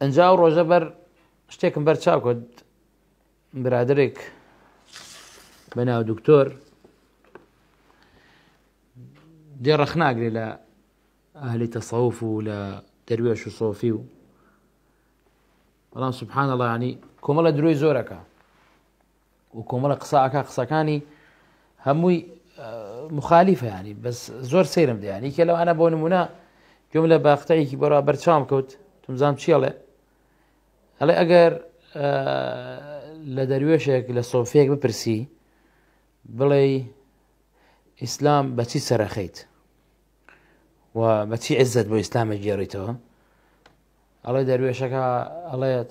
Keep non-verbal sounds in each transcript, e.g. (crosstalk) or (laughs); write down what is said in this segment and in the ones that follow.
ئەجا و ڕۆژە بەر شتێکم بەر چاکۆت برادێک بە ناو دکتۆر دێڕەخ ناگرێ لە ئەهلی تەسەوف و لە دەروێش و سۆفی و بەڵام سبحانە لەڵانی کۆمەڵە دروی زۆرەکە و کۆمەڵە قساکە قسەکانی هەمووی مخالیفەیانی بەس زۆر سرم دەیانی کە لەوانە بۆ نمونە جملە باختەیەکی بەڕا بەرچام کەوت تمزان چیڵێ هەڵێ ئەگەر لە دەروێشێک لە سۆفێک بپرسی بڵێ ئیسلام بەچی سەرەخیت و بەچی عزت بۆ ئیسلامە گێڕیتەوە ئەڵێ دەروێشەکە ئەڵێت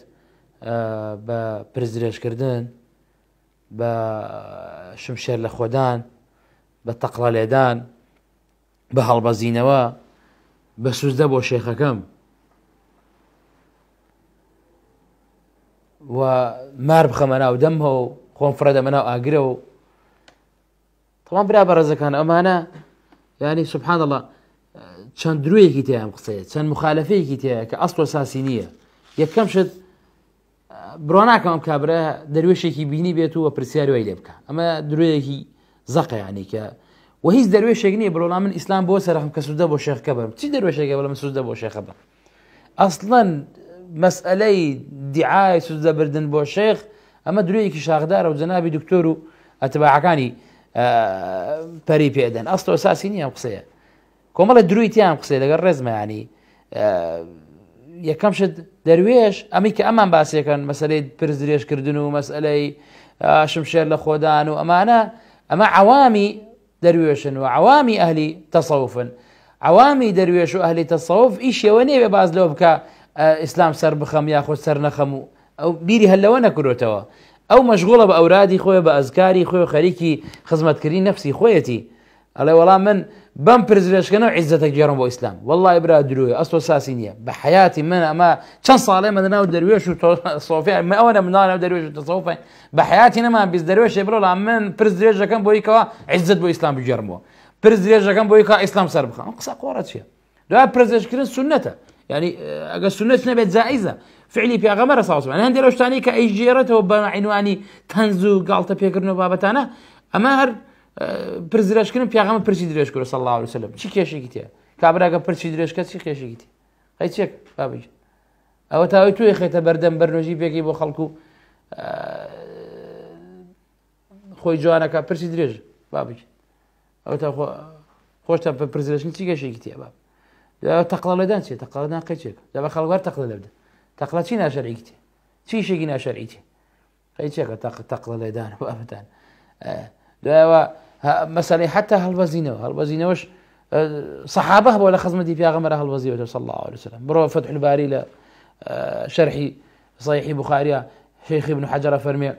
بە پرزرێشکردن بە شمشێر لە خۆدان بە تەقڵە لێدان بە هەڵبەزینەوە بە سوزدە بۆ شێخەکەم و مار بخەمە ناو دەمەوە و خۆم فرەدەمە ناو ئاگرە و تەوان برا بە ڕێزەکان ئەمانە ینی سبحانڵە چەند دروویەکی تیان قسەیە چەند مخالفەیەکی تەیە کە ئەستۆ ساسی نییە یەکەم شت بڕۆناکەم کابرا دەروێشێکی بینی بێت و وە پرسیاروی لێ بکە ئەمە درۆیەکی زەقیانی کە وە هیچ دەروێشێک نیە بڕۆڵام من ئیسلام بۆ سەرخم کە سوودە بۆ شێخەکە بم چی دەروێشێکە بڵم سوودە بۆ شێخە بم ئەسڵەن مەسئلەی دیعای سوزدەبردن بۆ شێخ ئەمە درۆیەکی شاخدارە و جەنابی دکتۆر و ئەتباعەکانی پەری پێدەن ئەستۆ ساسی نییە قسەیە کۆمەڵە درویتیان قسێ لەگەر ڕێزمەیانی یەکەم شت دەروێش ئەمی کە ئەمان باسیەکەن مەسلەی پرز درێژکردن و مەسلەی شمشێر لە خۆدان و ئەمانە ئەمە عوامی دەروێشن و عوامی ئەهلی تەسەوفن عوامی دەروێش و ئەهلی تەسەوف ئیشەوە نێوێ باز لەو بکە آه، اسلام سر بخم يا خو سر نخمو او بيري هلا وانا كروتوا او مشغوله باورادي خويا باذكاري خويا خريكي خدمت كري نفسي خويتي الله والله من بام برزيلاش كانوا عزتك جيرم بو اسلام والله ابرا دروي اصلا ساسينيه بحياتي من ما كان صالح من ناو درويش وصوفيا ما انا من ناو درويش وصوفيا بحياتي انا ما بيز درويش ابرا من برزيلاش كان بويكا عزت بو اسلام بجرمو برزيلاش كان بويكا اسلام سربخا اقصى قوره شيء دوا برزيلاش كرين سنته ینی ئەگە سنت نەبێت جائیزە فعلی پیاغەمەرە ساوسمان هەندێک لە شتانی کە ئەیژێرەتەوە بەعینوانی تەنز و گاڵتە پێکردن و بابەتانە ئەمە هەر پرزرێشکردن پیاغەمە پرسی درێژ کرد سەڵاو سلم چی کێشێکی تێ کابراگە پرسی درێژکە چی کێشێکی تێ هەی چێک بابی ئەوە تاوی توی خێتە بەردەم بەرنۆژی پێکی بۆ خەڵکو خۆی جوانەکە پرسی درێژ بابی ئەوە تا خۆشتە پرزرێشن چی گەشێکی تێ باب تقلل دان سي تقلل دان قيتشك دابا خلق غير تقلل بدا تقلل شي ناشرعيكتي شي شي ناشرعيكتي قيتشك تقلل دان وابدا آه. دابا مثلا حتى هالوزينه هالوزينه واش آه، صحابه ولا خزمتي في غمر هالوزينه صلى الله عليه وسلم برو فتح الباري ل آه، شرحي صحيح بخاري شيخ ابن حجر فرمي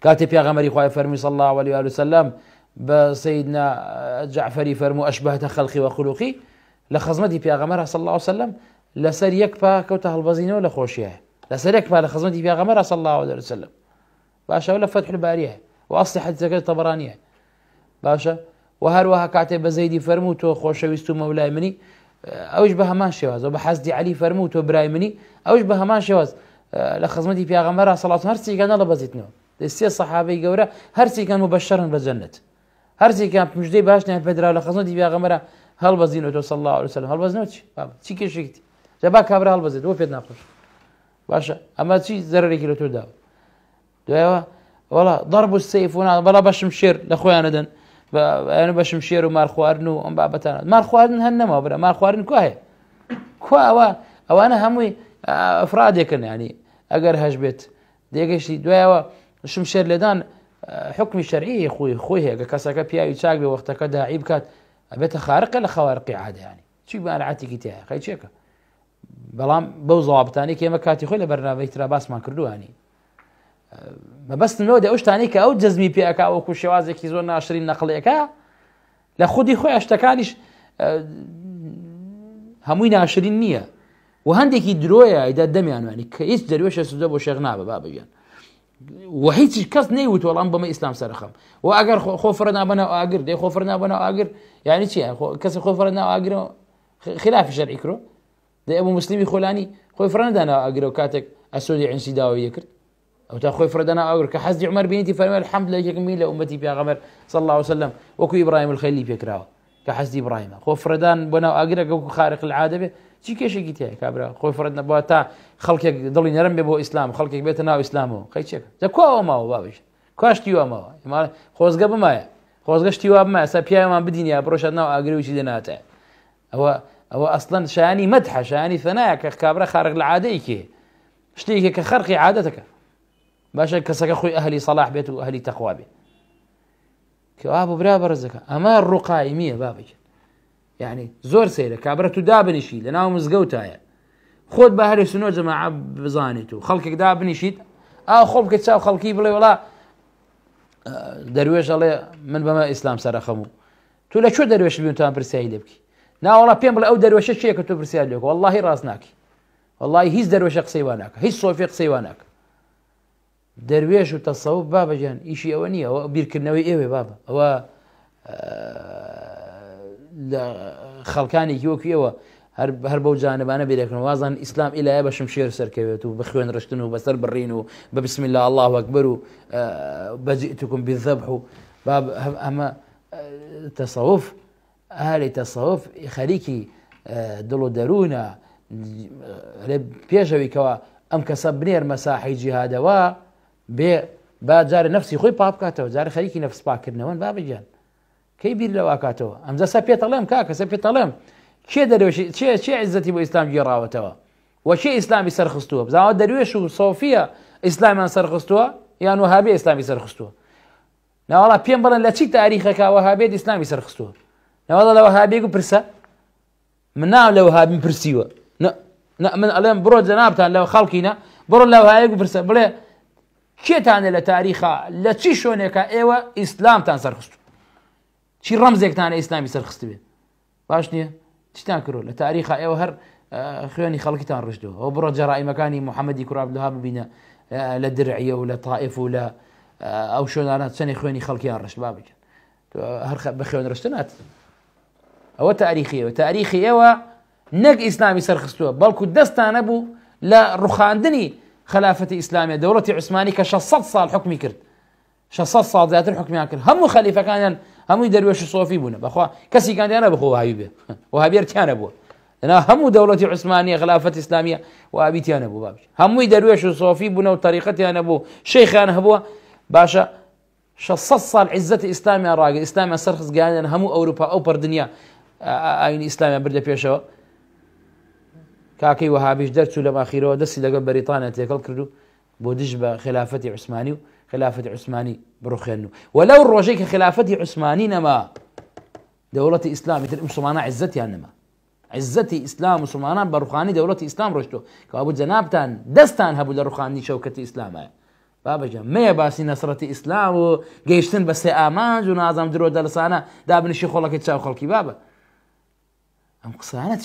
كاتب يا غمري خويا فرمي صلى الله عليه وسلم بسيدنا جعفري فرمو أشبهت خلقي وخلقي لخزمتي في أغمرها صلى الله عليه وسلم لسر يكفى كوتها البزينة ولا خوشيها لسر يكفى لخزمتي في أغمرها صلى الله عليه وسلم باشا ولا فتح الباريه وأصلح زكاة الطبرانية باشا وهروها كعتي بزيدي فرموتو خوشا ويستو مولاي مني أوش بها ما شواز وبحزدي علي فرموتو براي مني أوش بها ما شواز لخزمتي في أغمرها صلى الله عليه وسلم الله بزيتنو لسي الصحابي قورا هرسي كان مبشرا بالجنة هرسي كان مجدي باشنا بدرا لخزمتي في أغمرها هەڵبەزینەوە سە الله وسلم هەڵبەزنەوە چی چی کێشێکی جەبا کابرا هەڵبەزێت بۆ پێت ناپۆش باشە ئەمە چی زەرێکی لە تۆدا دوایەوە وڵا دەرب و سیفونا بەڵا بەشم شێر لە خۆیانەدەن ئەە بەشم شێر و مارخواردن و ئەم بابەتانە مارخواردن هەن نەمەوە برە مارخواردن کوهەیە کووا ئەوانە هەمووی ئەفرادێکن ینی ئەگەر هەش بێت دێگەشتی دوایەوە شم شێر لێدان حکمی شەرعی خۆی خۆی هەیە کە کەسەکە پیاوی چاک بێ وەختەکە داعی بکات ئەبێتە خارقە لە خەوارقی عادیانی چی بەعاتێکی تایە خی چێکە بەڵام بەو زڵابتانی کێمە کاتی خۆی لە بەرنابەی تررا باسمان کردوانی مەبەستنەوە دە ئەوشتانی کە ئەو جەزمی پێەکە وەکو شێوازێکی زۆر ناشرین نەقلەکە لە خودی خۆی شتەکانیش هەمووی ناشرین نییە و هەندێکی درۆیە ئەیدا دەمیانوانی کە هیچ دەروێشە سودە بۆ شێغ نابە با بگەن و هیچ کەس نەیوت وەڵام اسلام ئیسلام سەرخەم و ئەگەر خۆفرە نابەنا ئاگر دێ خۆفرە نابەنا ئاگر یعنی چیە کەسی خلاف ناو ئاگرەوە خلافی ابو دە ئەبوو مسللیمی خۆلانی خۆی فرەندانا ئاگرەوە کاتێک ئەسۆدی عنسی داویە کرد تا خۆی فرەدەنا ئاگر عمر حەزی عمەر بینیتی فەرمەر حەمد لە یەکمی لە عومەتی صلى الله وسلم وكو ابراهيم الخەلی پێکراوە کە ابراهيم براهیمە خۆ فرەدان بۆ ناو خارق العاده چی کێشێکی تێ کابرا خۆی فرەت نەبووە تا خەڵکێک دڵی نەرم بێ بۆ ئیسلام خەڵکێک بێتە ناو ئیسلامەوە خەیچێک دە کوماوە باش کاشتی ومەوە ئمە خۆزگە بمایە خۆزگەشتی وا بمە ئەسا پیامان بدینیا بڕۆشت ناو ئاگری وچی دەناتە ئەوە ئەوە ئەسڵەن شانی مەدح شانی فەنایە کە کابرا خارق لە عادەیەکی شتێکێک کە خەرقی عادەتەکە باشە کەسەکە خۆی ئەهلی سەلاح بێت و ئەهلی تەخوا بێت کە ئا بۆ برا بەرزەکە ئەمە ڕوقایمیە بابێک یعنی زۆر سەیرە کابرە تو دابنیشی لە ناو مزگەوتایە خۆت بە هەر سنۆ جەماع بزانیت و خەڵکێک دابنیشیت ئا خۆڵ بکە چاو خەڵکی بڵێ وڵا دەروێژ ئەڵێ من بەمە ئیسلام سەرەخەم و تو لە چۆ دەروێش بینتان پرسیایی لێبکی ناوەڵا پێم بڵێ ئەو دەروێشە چیە کە تۆ پرسیال لێک واللهی ڕاست ناکی واللهی هیچ دەروێشە قسەیوانناکە هیچ سۆفی قسەیوانناکە دەروێژ و تەسەوب بابەجان ئیشی ئەوە نییە ئەوە بیرکردنەوەی ئێوێ بابە ئەوە خەڵکانێکی وەکوەوە هەر بەو جانبانە بێدەکەن وازان ئیسلام ئیلایە بە شمشێر سەرکەوێت و بە خوێن ڕشتن و بەسەر بڕین و بە بسم لە الله وەکبەر و بەجیتکم بذەبح و ئەمە تەسەوف ئاری تەسەوف خەریکی دڵ و دەروونە پێشەویکەوە ئەم کەسە بنێر مەساحی جیهادەوە بێ با جارە نفسی خۆی پاپکاتەوە جارە خەریکی نفس پاکردنەوەن بابگیان کەی بیر لە واکاتەوە ئەمزە سە پێتەڵێم کاکەسە پێتەڵێم کێ دەروێشی چێ چێ عزتی بۆ ئیسلام گێڕاوەتەوە وەچێ ئیسلامی سەرخستووە بزاوە دەروێش و سۆفیە ئیسلامیان سەرخستووە یان وهابێ ئیسلامی سەرخستووە ناوەڵا پێم بڵن لە چی تاریخەکەوە هابێت ئیسلامی سەرخستووە نەوەڵە لەوە هابێک و پرسە من ناو لەوە هابین پرسیوە من ئەڵێم بڕۆ جەنابان لەو خەڵکینە بڕۆ لەو هایەک و پرسە بڵێ کێتانە لە تاریخە لە چی شوێنێکە ئێوە ئیسلامتان سەرخست چی رمزیک تاني اسلامی سرخسته بی باش نیه چی تان کرد ل تاریخ ای و هر خوانی خلقی تان رشده او بر جرای مکانی محمدی کر عبدالله ببینه ل درعیه ول طائف ولا او شنو انا سنی خوانی خلقي آن رشد بابی کن تو هر بخوان رشتنات او تاريخي و تاریخی ای و نج اسلامی سرخسته بلکه دستان ابو ل رخاندنی خلافة إسلامية دولة عثمانية كشصت صار حكمي كرد شصت صار ذات الحكم يا هم خليفة كان هەمووی دەروێش سۆفی بوون بەخوا کەسی کاندیانە بخۆ هاوی بێ (laughs) وهابێر کیانە بووە لەنا هەموو دەوڵەتی عوسمانی خلافەت ئسلامیە و ئابییانە بوو باش هەمووی دەروێش و سۆفی بوون و تاریقەتیانە بوو شەیخیان هەبووە باشە 600 سال عزت ئیسلامیان ڕاگە ئیسلامیان سەر خزگیانیان هەموو ئەوروپا ئەو پردنیا ئاینی ئیسلامیان بردە پێشەوە کاکەی وهابیش دەرچوو لە ماخیرەوە دەستی لەگەڵ بەریتانە تێکەڵ کردو بۆ دژ بە خلافەتی عوسمانی و خلافة عثماني بروخينو ولو روجيك خلافة عثماني نما دولة إسلام مثل مسلمان عزتي يعني نما عزتي إسلام مسلمان بروخاني دولة إسلام رشتو كابو جنابتان دستان هبو لروخاني شوكة إسلام بابا جان ما يباسي نصرة إسلام وقيشتن بس آمان جو نازم درو دلسانا دابن الشيخ الله خۆڵەکەی چاو خەڵکی بابە ئەم قسانە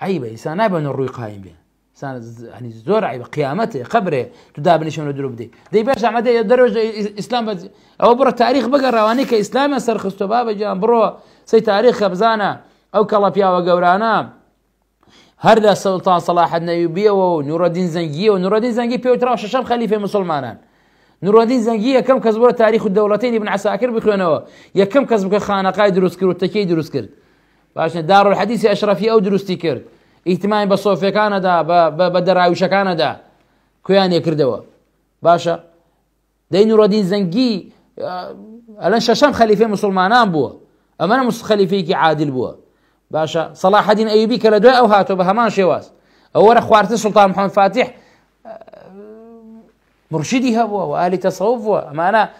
عيبة إسانا بنا الروي قايم قایم سان يعني زۆر عیبە قیامەتێ قبرێ تو دابنیشن لە دي دی دەی بەش يدرج اسلام ئیسلام او برا تاريخ بقى بگەڕاوانی کە ئیسلامە سەرخستۆ با بەجیان بڕۆ سی تاریخ خەبزانە ئەو کەڵە پیاوە گەورانە هەر لە سەڵتان سەلاحەت نەویبیەوە و الدين زنجي و نوڕەدین زەنگی پێوترا شەشەم خەلیفێ مسلمانان نوڕادین زەنگی یەکەم کەس بۆە تاریخ و دەوڵەتینی بن عساکر بخوێنەوە یەکەم کەس بکە خانەقای دروست کرد و تەکەی دروست کرد باشە دار الحديث حەدیسی ئەشرەفی ئەو دروستی اهتمامي بصوفيا كندا بدرعوشا كندا كويانيا كردوا باشا دين رادين زنجي اه، الان ششام خليفه مسلمان بوا اما انا مس خليفه عادل بو باشا صلاح الدين ايوبي كلا دو او هاتو بهمان شواس او اخوارت سلطان محمد فاتح اه، مرشدي هو والي تصوف اما انا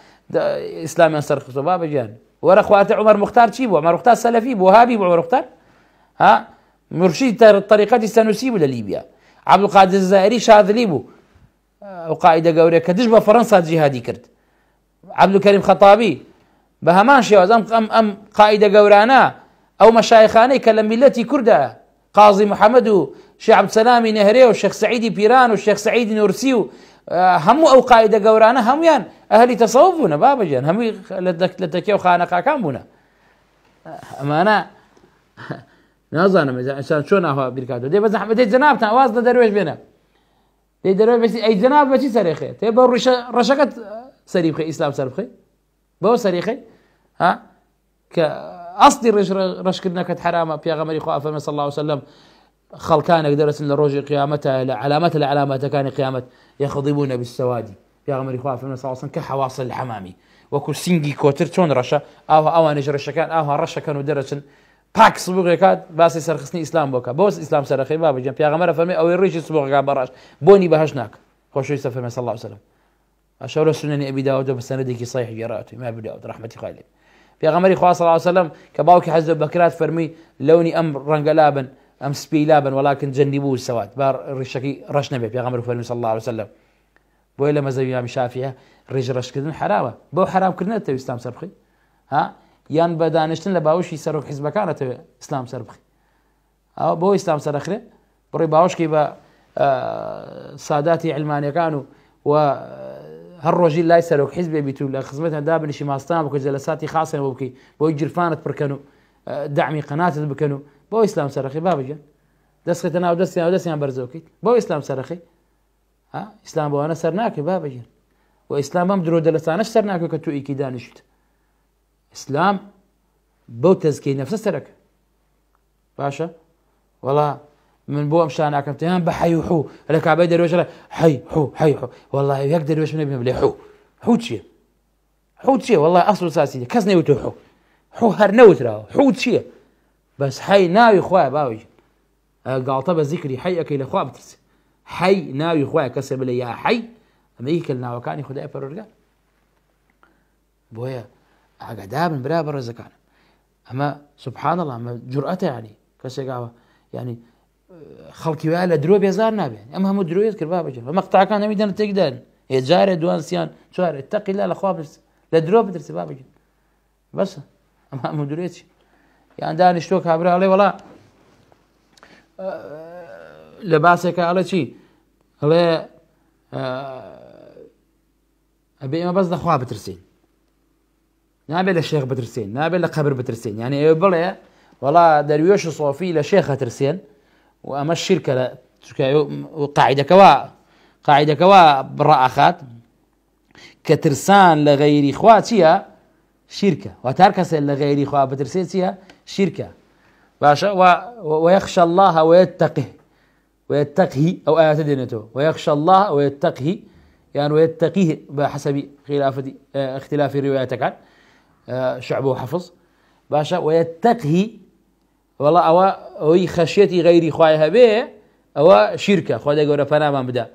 اسلام ينصر خصوبا بجان ورا اخوات عمر مختار شي عمر مختار سلفي بوهابي بو عمر مختار ها مرشد طريقة السانوسي ولا ليبيا عبد القادر الزائري شاذ ليبو آه، وقائد قوري كدجبة فرنسا جهادي كرت عبد الكريم خطابي بهمان شيء أم أم أم قائد قورانا أو مشايخانا كلام التي كردة قاضي محمد وشيخ عبد السلام نهري والشيخ سعيد بيران والشيخ سعيد نورسي آه، هم أو قائد قورانا هم يعني أهلي تصوفنا بابا جان هم لدك لدك يو خانقا كان بنا نازانم ئسان چۆن ناوا بیرکاتەوە دێ بە زەحمەدەی دي واز لە دەروێش بێنە دەی دەروێ بەسی ئەی جناب بەچی سەرێخێ تێ بە ڕیشە ڕەشەکەت سەری بخی ئیسلام سەر بخی بەەوە سەریخی ها کە ئەستی ڕێژ ڕشکردنەکەت حرامە پیاغەمەری خوافەمە صلى الله وسلم خەڵکانێک دەرسن لە ڕۆژی قیامەتە لە علامەتە لە علاماتەکانی قیامەت یەخەضیبوونە بسەوادی الله خوافەمە ساڵسن کە حواصل لە حەمامی سينجي كوتر کۆتر رشا او ئاوا ئەوانەژ ڕشەکان ئاها ڕەشەکەن و دەرەچن پاک کرد سبوقێکات باسی سەرخستنی ئسلام بۆکە بۆس ئسلام سەرخی با بجێن پیاغەمەرە فەرمی ئەوەی ڕێژی سبوقەکە بەڕاش بۆنی بەهش ناک خۆشوی سەفەرمە سەڵ وسلم ئەشەرە سنەنی ئەبی داوەدە بە سەرەدێکی سایح گەڕاتی ما داوود رحمتی خالی خواص پیاغەمەری خوا سەڵ وسلم کە باوکی حەزە بەکرات فەرمی لەونی ئەم ڕەنگەلابن ئەم سپیلابن وڵاکن جەنی بوو سەوات با ڕیشەکەی ڕش نەبێ پیاغەمەر فەرمی سەڵ وسلم مزیم شافیه ریش رش کدن حرامه بو حرام کردن حرامکردنێت اسلام سرخی ها یان لباوشی دانیشتن حزب کانه تو اسلام ئسلام آو ئەو اسلام ئیسلام برای باوش کی با ساداتی علمانی کانو و هر روزی لای سەرۆک حزب بیت و لە خزمەتە دابنیشی ماستان بکە کجلساتی خاصیان بۆ بکەی بۆی جرفانت برکنو دعمی قنات بکنو بکەن اسلام بۆ ئیسلام سەرخی بابگەن دەستێتە ناو دەستیان و دەستیان بەرزۆکەیت بۆ ئیسلام سەرخی ئیسلام بۆوانە سەر ناکەی بابگەن و ئیسلام ئەم درۆ دەلستانش سەر ناکە کە تو ئیکی دانیشت اسلام بو تزكي نفس سەرەکە باشا والله من بۆ ئەم شاناکەم تیان بە حەیحو لە کابی دەروێژە حەیحو حەیحو والله يقدر دەروێش من ابن حو حو چیە حو چیە وڵی ئەسل ساسی کەس نەوت حو هر هەر نەوتراوە حو چییە بەس حەی ناوی خخوایە باوی گاڵتە بە حيك الى خواب لەخوا بترس حەی ناوی خخوایە کەسە بلێ یا حەی ئەمەیکە ناوەکانی خدای بويا قاعد من برايا برا زكانا اما سبحان الله اما جرأته يعني كسي قاوة يعني خەڵکی وایە لە درۆ بێزار نابێن ئەم هەموو درۆیت کرد با بجێ مەقتاکان ئەمیدەن تێکدان هێجارێ دوانسییان لا تەقیلا بس برس لە درۆ بدرسی با بگین بەسە ئەم هەموو درێتی یاندانی شتۆ کابراڵێ وڵا لە باسێکە ئەڵە چی هەڵێ ئەبێ ما بس دەخوا يعني آه، بترسین نابي نعم لە بترسين نابي نعم لقبر بترسين يعني بترسێن بلا ئێوە درويش صوفي لشيخ سۆفی واما الشركة ترسێن و ئەمە شیرکە لە قاعدەکەەوە قاعدەکەەوە بڕاخات کە ترسان لە غەیری خوا چییە شیرکە واتار کەسێن لە غەیری خوا ويخشى الله ويتقه ويتقه أو آيات دينته ويخشى الله ويتقه يعني ويتقيه بحسب خلاف آه، اختلاف الروايات كان شعبه وحفظ باشا ويتقي والله او اوي خشيتي غيري خويا به او شركه خدای گەورە ما بدا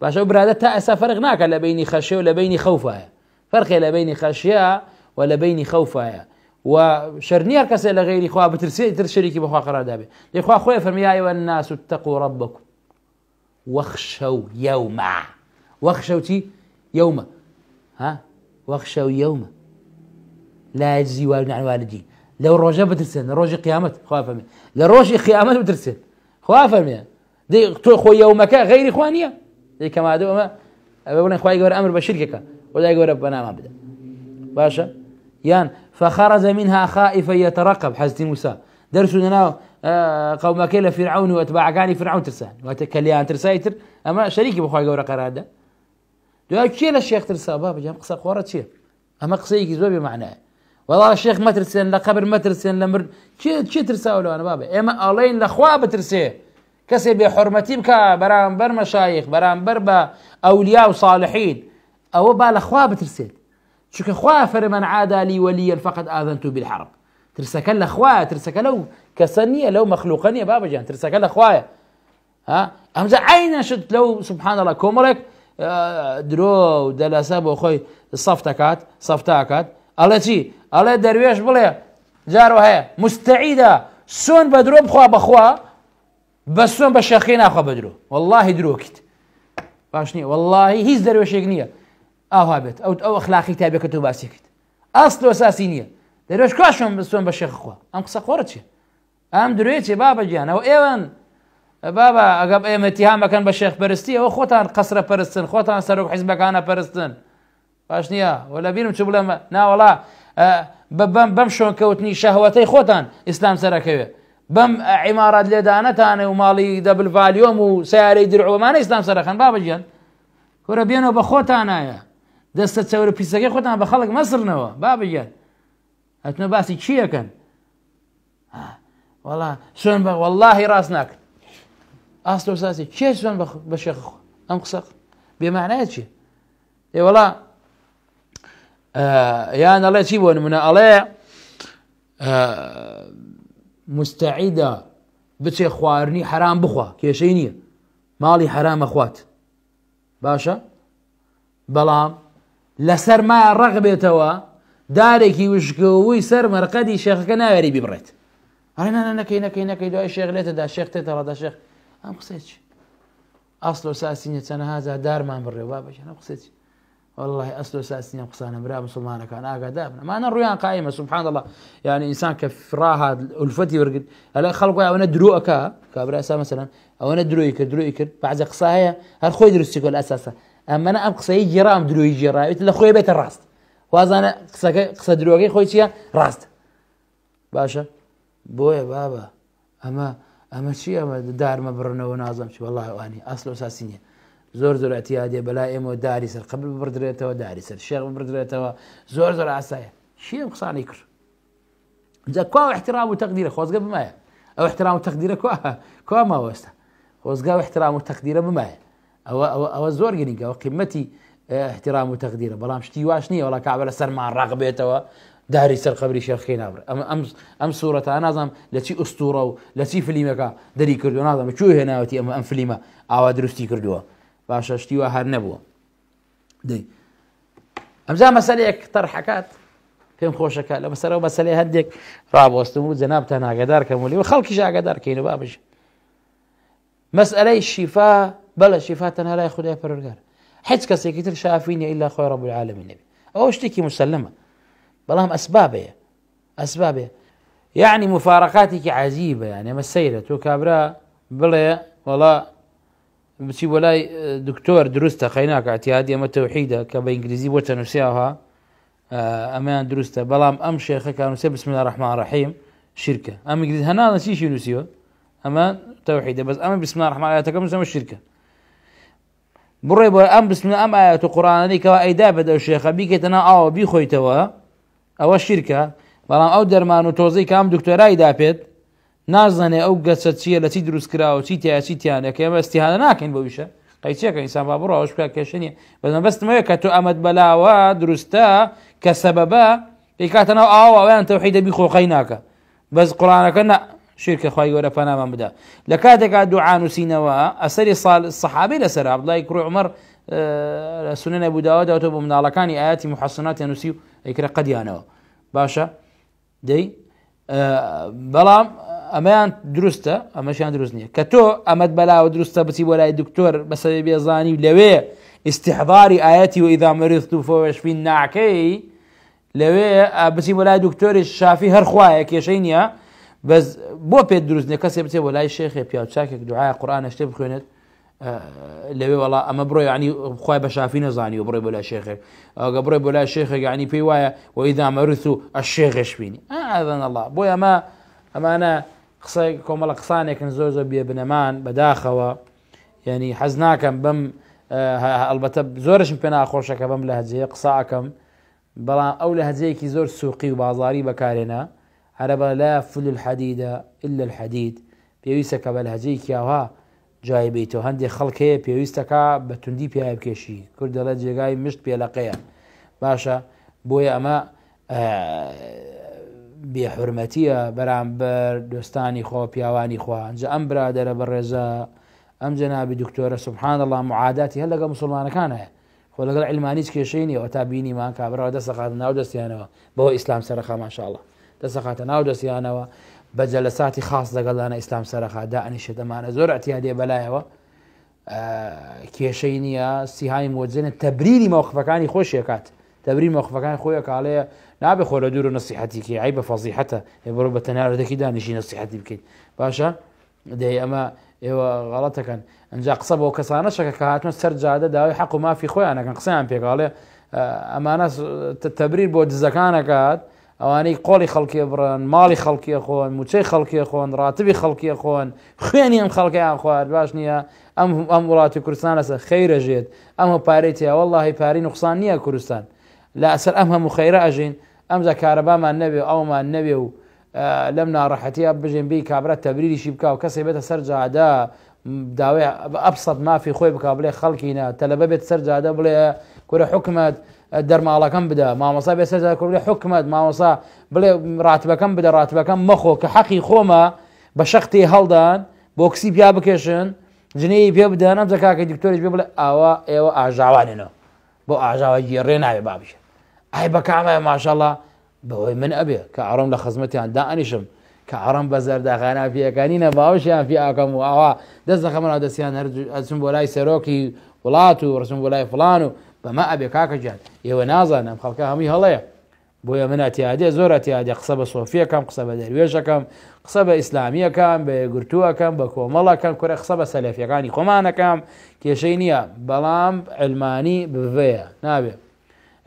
باشا برادە تا ئەسا فرق ناکە لە بینی خەشێ و لە بینی خەوفایە فەرخێ لە بینی خەشیە و لە بینی خەوفایە و شەرنیار کەسێ لە غیری خوا بترسێ تر شەریکی بەخوا قەرادابێ فرمي يا أيها الناس اتقوا ربكم واخشوا يوما واخشوا تي يوما ها واخشوا يوما لا يجزي والد عن والدي لو روجا بترسن روج قيامت خوافه من روج قيامت بترسن خوافه من دي خويا خو يومك غير اخوانيه دي كما دو ما بقول اخوي يقول امر بشركك ولا يقول ربنا ما بدا باشا يان فخرج منها خائفا يترقب حزتي موسى درس لنا آه، قوم كيلا فرعون واتباع كان فرعون ترسان وتكليان ترسايتر اما شريكي بخوي يقول قراده دو كي الشيخ ترسا بابا جام قصه قرات شيخ اما قصه يجي زوبي معناه والله الشيخ ما ترسين لا قبر ما ترسين لا مر شي شي ترساولو انا بابا اما الين لخوا بترسي كسي بحرمتي بكا بر مشايخ بر با اولياء وصالحين او با لخوا بترسي شك خوا فرمان عادى لي وليا فقد اذنت بالحرب ترسك الاخوا ترسك لو كسنيه لو مخلوقني بابا جان ترسك الاخوا ها امزا عين شد لو سبحان الله كومرك آه، درو دلاسه بو خوي صفتكات صفتكات ئەڵە چی ئەڵێ دەروێش بڵێ جارۆ هەیە مستعیدا سۆن بە درۆ بخوا بەخوا بە سۆن بە شەخی ناخوا بە درۆ واللهی درۆکیت باش نیە واللهی هیچ دەروێشێک نییە ئاها بێت ئەو ئەو ئەخلاقی تابێکە تۆ باسیکت ئەست تۆ ساسی نییە دەروێش کاشم بە سۆن بە شەخخوا ئەم قسە خۆڕ چێ ئەم درێت چێ بابە گیان ئەو ئێوەن بابا ئەگەب ئێمەتیهامەکەن بە شێخ پەرستی ئەوە خۆتان قسرە پەرستن خۆتان سەرۆک حیزبەکانە پەرستن باش نییە وەلا بینم چ بڵێ ناوەڵا اه، بەم بەم شۆنکەوتنی شەهوەتەی خۆتان ئیسلام سەرەکەوێ بەم عیمارات لێدانەتانێ و ماڵی دەبلڤالیۆم و سیارەی درعۆمانە ئیسلام سەرەخەن بابەجیان يا دست بە خۆتانایە دەستە چەورە پیسەکەی خۆتان بە خەڵک مەسرنەوە بابگەن هەتنە باسی چیەکەن وڵا سوێن بە واللهی ڕاست ناکرد ساسي ساسی شون بخ بشيخ ام قصق بمعنى بێمانایە اي والله یان ئەڵێ چی بۆ نمونە ئەڵێ مستعیدا بچێ خواردنی حرام بخوا کێشەی نییە ماڵی حرامەخوات باشە بەڵام لەسەر مایە ڕق بێتەوە دارێکی وشکەوەی سەر مەرقەدی شێخەکە ناوێری ببڕێت هەنا نەکەی نەکەی نەکەی دوای شێغلێتەدا شێختێتەوەدا شێخ ئەم قسێک ئاسلۆ ساسینە چەنە هازار دارمان بڕێ وا بەکەن قسێکی والله اصله ساسين قصانا برا مسلمان كان اقا دابنا ما انا رويان قائمه سبحان الله يعني انسان كفراها الفتي ورقد هلا خلقوا انا دروكا اكا كابرا مثلا او انا درويك درويك بعد قصاها هل خوي درس يقول اساسا اما انا ابقصي جرام درو جرام قلت له خوي بيت الراس انا قصا قص دروغي خوي شيا راس باشا بويا بابا اما اما شي اما دار برنا ونازم شو والله واني اصله ساسين زۆر زۆر ئەتیادێ بەلا ئێمە داری سەر قبل بردرێتەوە داری سەر شێر بردرێتەوە زۆر زۆر ئاسایە شیم قسانی کرد جاکوا احترام و تەقدیرە خۆزگە بمایە ئەو احترام و تەقدیرە کو کو ماوەستا خۆزگا و احترام و تەقدیرە بمایە ئەوە ئەوە زۆر گرنگەوە قیمەتی احترام و تەقدیرە بەڵام شتی واش نیە وڵا کابلە سەرمان ڕاق بێتەوە داری سەر قبری شێرخی نابڕ ئەم سوورەتە نازانم لە چی ئوستورە و لە چی فلیمەکە دەری کردو نازانم چوی هێناوەتی ئەمە ئەم فلیمە ئاوا دروستی کردووە باشا شتيوا هر نبوا دي امزا مسألة اكتر حكات فيم خوشك اكا لما سألوا مسألة هندك راب واستمو زنابتان اقدار كمولي وخلقش اقدار كينو بابش مسالي الشفاء بلا شفاء لا يا خدي فرقار حيث كسي كتر شافيني الا خوي رب العالمين النبي او اشتكي مسلمة بلاهم اسبابي اسبابي يعني مفارقاتك عجيبة يعني ما السيدة تو كابرا بلا والله بسي ولاي آه، دكتور درستا خيناك اعتيادي اما توحيدة كبا انجليزي بوتا نسيعها اما آه، درست بلام ام شيخ كان نسي بسم الله الرحمن الرحيم شركة ام انجليزي هنا نسي شي نسيو اما توحيدة بس اما بسم الله الرحمن الرحيم نسيو الشركة بري ام بسم الله ام ايات القران هذيك اي دابد او شيخ بيك انا او بي توا او الشركة بلام او درمان وتوزيك ام دكتور اي دابد او چیه ئەو گەچە چییە لە چی تی چی تی تیا چی تیانێک ئێمە ئەستیهانە ناکەین بەویشە قەیچێکە ئینسان با بڕەوەش پێ کێشنیە بەزمە بەستمەیە کە تۆ ئەمەد بەلاوە دروستە کە سەبەبە پێی کاتەناو ئاوا ئەویان تەوحی دەبی خۆخی ناکە بەس قڕانەکە نە شرکە خی گەورە پەنامان بدە لە کاتێکا دوعاان وسینەوە ئەسەری ساڵ لسر عبد الله کوڕ عمر اه، ابو سنە بوداوەدا تۆ بۆ مناڵەکانی ئاەتی مححسنات نووسی و ئەیکرە قەدیانەوە باشە دەی بەڵام ئەمەیان دروستە ئەمەشیان دروست نییە کە تۆ ئەمەد بەلاوە دروستە بچی بۆ لای دکتۆر بەسەر بێزانی لەوێ استحباری ئاەتی و ئیدامەریست و فۆشفین ناکەی لەوێ آه، بچی بۆ لای دکتۆری شافی هەرخواە کێشەی نییە آه، بەس بۆ پێ دروستنیە کەسێ بچێ بۆ لای شێخێ پیاچاکێک دوعاە قورآانە شتێ آه، بخوێنێت لەوێ وڵا ئەمە بڕۆی عنی يعني خخوای بە شافی نەزانانی و بڕێ بۆ لا شێخێک ئەگە بڕێ بۆ لا شێخێک عنی يعني پێی وایە وەیدا مەرس و ئە شێخێشبینی ئادەن الله بۆی ئەمە ئەمانە قسەی کۆمەڵە قسانێکن زۆر زۆر بێ بنەمان بەداخەوە یعنی حەز ناکەم بم ئەلبەتە زۆرشم پێ ناخۆشەکە بم لە هەجێ قساکەم بەڵام ئەو لە هەجەیەکی زۆر سووقی و بازاری بەکارێنە عربە لا فل الحەدیدە إلا الحەدید پێویستەکە بە لە هەجەیەکی ئاها جای بیتەوە هەندێک خەڵکەیە پێویستەکە بە توندی پیاە بکێشی کوردەڵە جێگای مشت پێلەقەیە باشە بۆیە ئەمە بێحرمەتیە بەرامبەر دۆستانی خۆ پیاوانی خوانجە ئەم برادەرە بە ڕێزە ئەم جەنابی دکتۆرە سبحان الله معاداتی هەر لەگە مسلمانەکانە خۆ لەگەڵ علمانیش کێشینی ئەوە تا بینیمان کابراەوە دەسەخات ناو دەستیانەوە بەوە ئیسلام سەرخاماشاءله دەسەخاتە ناو دەستیانەوە بەجە لە ساتی خاص لەگەڵانە ئیسلام سەرخادا ئەنیشێدەمانە زۆر ئەتیادێ بەلایەوە کێشەی نییە سیهای مۆجنە تەبرینی مەوقفەکانی خۆشیکات تەبرین مەوقفەکان خۆی کاڵەیە لا خو دور نصيحتي كي عيبه فضيحته يبر بتنار دكي دانيشي نصيحتي بكين باشا دي اما ايوا غلطه كان ان جا قصب وكسانه شك كانت سر داوي حق ما في خويا انا كان قسام بي قال اما ناس التبرير بود زكانك هاد اواني قولي خلقي ابران مالي خلقي يا اخوان موتشي خلقي يا اخوان راتبي خلقي يا اخوان خياني ام خلقي يا اخوان باش نيا ام ام راتي كرسان خير اجيت ام باريتي والله باري نقصان نيا كرسان لا اسر امها هم اجين ئەمجا کارەبامان نەبێ ئەومان نەبێ و لەم ناڕەحەتیا بژێن بی کابرا تەبریریشی بک و کەسی بێتە سەر جادا داوێ ئەبسەد مافی خۆی بک بڵێ خەڵکینە تەلەبە بێت سەر جادا بڵێ کورە حکومت دەرماڵەکەم بدە مامۆسا بێ سەر کوردی حکومت مامۆسا بڵێ ڕاتبەکەم بدە ڕاتبەکەم مەخۆ کە حەقی خۆمە بە شەختی هەڵدان بۆکسی پیا بکێشن جنەی پێ بدەن ئەم جەکاکە دیکتۆری بێ بڵێ ئاوا ئێوە ئاژاوانێنەوە بۆ ئاژاوە گیێڕێ ناوێ بابیشە اي بك ما شاء الله بوي من ابي كعرم لخدمتي عند يعني. انشم كعرم بزر ده غنا في كانينا باوش يعني في اكم واوا دز خمر دس يعني هر اسم بولاي سيروكي ولاتو رسم بولاي فلانو بما ابي كاك جان يو نازا نم خلك مي هلايا بويا من اعتيادي زور اعتيادي قصبه صوفيه كم قصبه درويشه كم قصبه اسلاميه كم بقرتوه كم بكومله كم كره قصبه سلفيه كاني خمانه كم كيشينيه بلام علماني بفيا نابي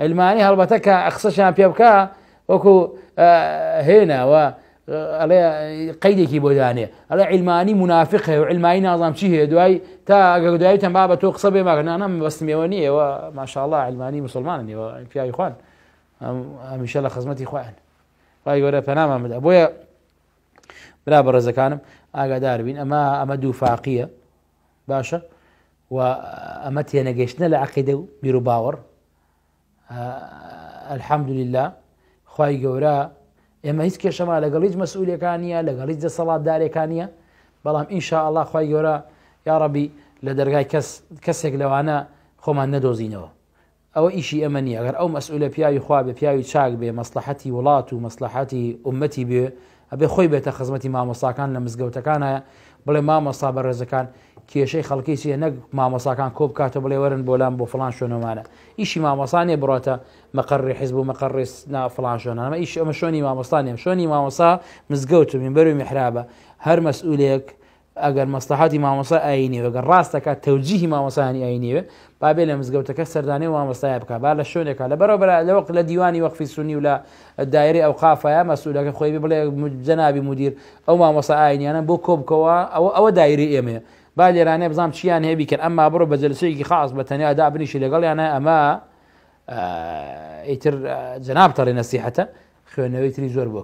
المعني هل بتكا اخصشا بيبكا وكو آه، هنا و آه، على قيدي كي بوداني على علماني منافقه وعلماني نظام شيء هي دواي تا دواي تم بابا تو قصب ما انا بس ميوني وما شاء الله علماني مسلمان يعني في اي اخوان ان شاء الله خدمتي اخوان راي يقول فنام امد ابويا بلا رزقانم اغا داربين اما اما دو فاقيه باشا واما تي نقشنا العقيده بيرو باور الحەمدلله خی گەورە ئێمە هیچ کێشەما لەگەڵ هیچ مەسئولەکانە لەگەڵ هیچ دەسەڵات دارێکانە بەڵام ئینشاء الله خی گەورە یاڕبی لە دەرگای کەسێک لەوانە خۆمان نەدۆزینەوە ئەوە ئیشی ئەمە نیە ئەگەر ئەو مەسئولە پیاوی خوا بێ پیاوی چاک بێ مەسلحەتی وڵات و مەسلحەتی عومەتی بێ ئەبێ خۆی بێتە خزمەتی مامۆساکان لە مزگەوتەکانە بڵێ مامەسا بە ڕێزەکان کێشەی خەڵکی چە نەک مامەساکان کۆب کاتە بڵێ وەرن بۆلام بۆ فلان شوێنەمانە ئیشی مامەسانێ بڕاتە مەقڕی حیز بوو مەقڕێس نا فلان شوێنانەمە ئیش ئەمە شوێنی مامۆستانیم شوێنی مامۆسا مزگەوت من بەروی میحرابە هەر مەسئولێک ئەگەر مەسلحاتی مامۆسا ئاینی وەگەر ڕاستەکە تەوجیهی مامۆسانی ئاینیوێ بابێ لە مزگەوتەکە سەردانی و مامۆستای بکە با لە شوێنێکە لە بەرەوەبرا لەوەق لە دیوانی وەقفی سونی و لە دایری ئەو قافەیە مەسوولەکە خۆی بڵێ جەنابی مدیر ئەو مامۆسا ئاینیانە بۆ کۆبکەوە ئەوە ئەوە دایری ئێمەیە با لێرانێ بزام چیان يعني بیکەن ئەمما بڕۆ بە جلسەیەکی خاص بە تەنیا قال لەگەڵیانە اما ئیتر اه، اه، جناب تەڕێ نەسیحەتە خوێنەوەی تری زۆر بۆ